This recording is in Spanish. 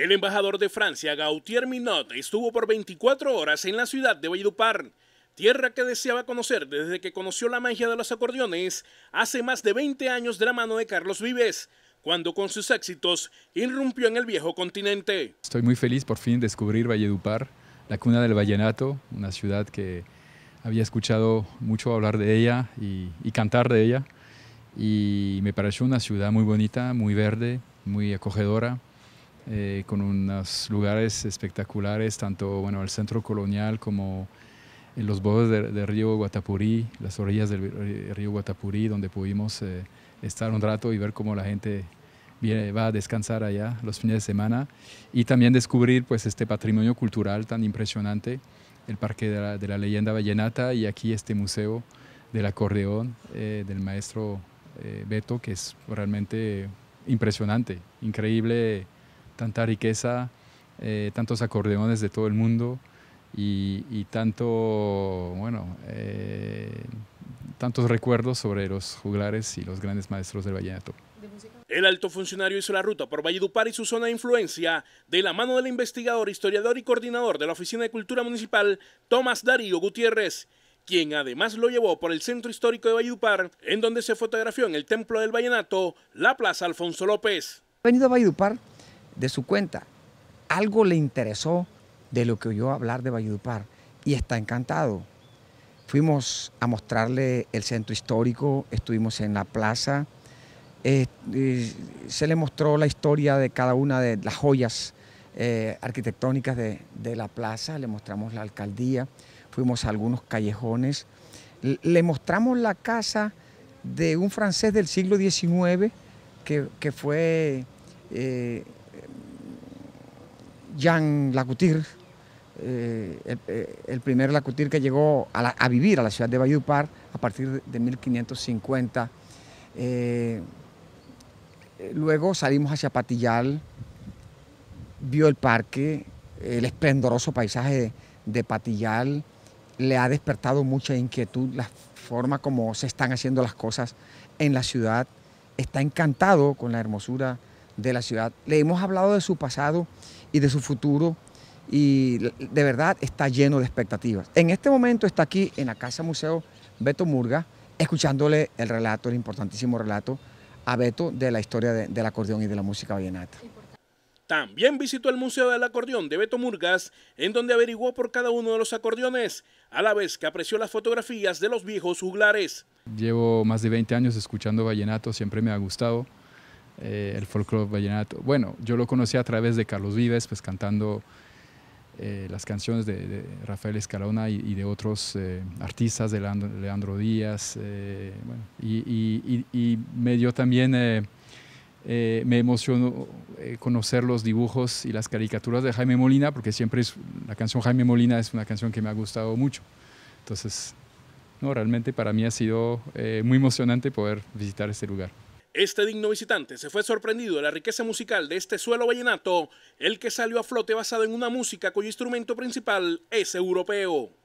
El embajador de Francia, Gautier Minot, estuvo por 24 horas en la ciudad de Valledupar, tierra que deseaba conocer desde que conoció la magia de los acordeones hace más de 20 años de la mano de Carlos Vives, cuando con sus éxitos irrumpió en el viejo continente. Estoy muy feliz por fin descubrir Valledupar, la cuna del vallenato, una ciudad que había escuchado mucho hablar de ella y, y cantar de ella, y me pareció una ciudad muy bonita, muy verde, muy acogedora, eh, con unos lugares espectaculares, tanto bueno, el centro colonial como en eh, los bordes del río Guatapurí, las orillas del río Guatapurí, donde pudimos eh, estar un rato y ver cómo la gente viene, va a descansar allá los fines de semana y también descubrir pues este patrimonio cultural tan impresionante, el Parque de la, Leyenda Vallenata y aquí este museo del acordeón del maestro Beto, que es realmente impresionante, increíble tanta riqueza, eh, tantos acordeones de todo el mundo y, tanto, bueno, eh, tantos recuerdos sobre los juglares y los grandes maestros del vallenato. El alto funcionario hizo la ruta por Valledupar y su zona de influencia de la mano del investigador, historiador y coordinador de la Oficina de Cultura Municipal, Tomás Darío Gutiérrez, quien además lo llevó por el centro histórico de Valledupar, en donde se fotografió en el Templo del Vallenato la Plaza Alfonso López. venido a Valledupar de su cuenta. Algo le interesó de lo que oyó hablar de Valledupar y está encantado. Fuimos a mostrarle el centro histórico, estuvimos en la plaza, este, se le mostró la historia de cada una de las joyas eh, arquitectónicas de, la plaza, le mostramos la alcaldía, fuimos a algunos callejones, le mostramos la casa de un francés del siglo XIX que, fue eh, Jean Lacutir, eh, eh, el, primer Lacutir que llegó a, vivir a la ciudad de Valledupar a partir de 1550. Eh, luego salimos hacia Patillal, vio el parque, el esplendoroso paisaje de Patillal, le ha despertado mucha inquietud la forma como se están haciendo las cosas en la ciudad, está encantado con la hermosura de la ciudad. Le hemos hablado de su pasado y de su futuro y de verdad está lleno de expectativas. En este momento está aquí en la Casa Museo Beto Murga, escuchándole el relato, el importantísimo relato a Beto de la historia del acordeón y de la música vallenata. También visitó el Museo del Acordeón de Beto Murgas, en donde averiguó por cada uno de los acordeones, a la vez que apreció las fotografías de los viejos juglares. Llevo más de 20 años escuchando vallenato, siempre me ha gustado. Eh, el folclore vallenato. Bueno, yo lo conocí a través de Carlos Vives, pues cantando eh, las canciones de, Rafael Escalona y, de otros eh, artistas, de Leandro, Díaz, y, me dio también... me emocionó conocer los dibujos y las caricaturas de Jaime Molina, porque siempre es, la canción Jaime Molina es una canción que me ha gustado mucho. Entonces, no, realmente para mí ha sido muy emocionante poder visitar este lugar. Este digno visitante se fue sorprendido de la riqueza musical de este suelo vallenato, el que salió a flote basado en una música cuyo instrumento principal es europeo.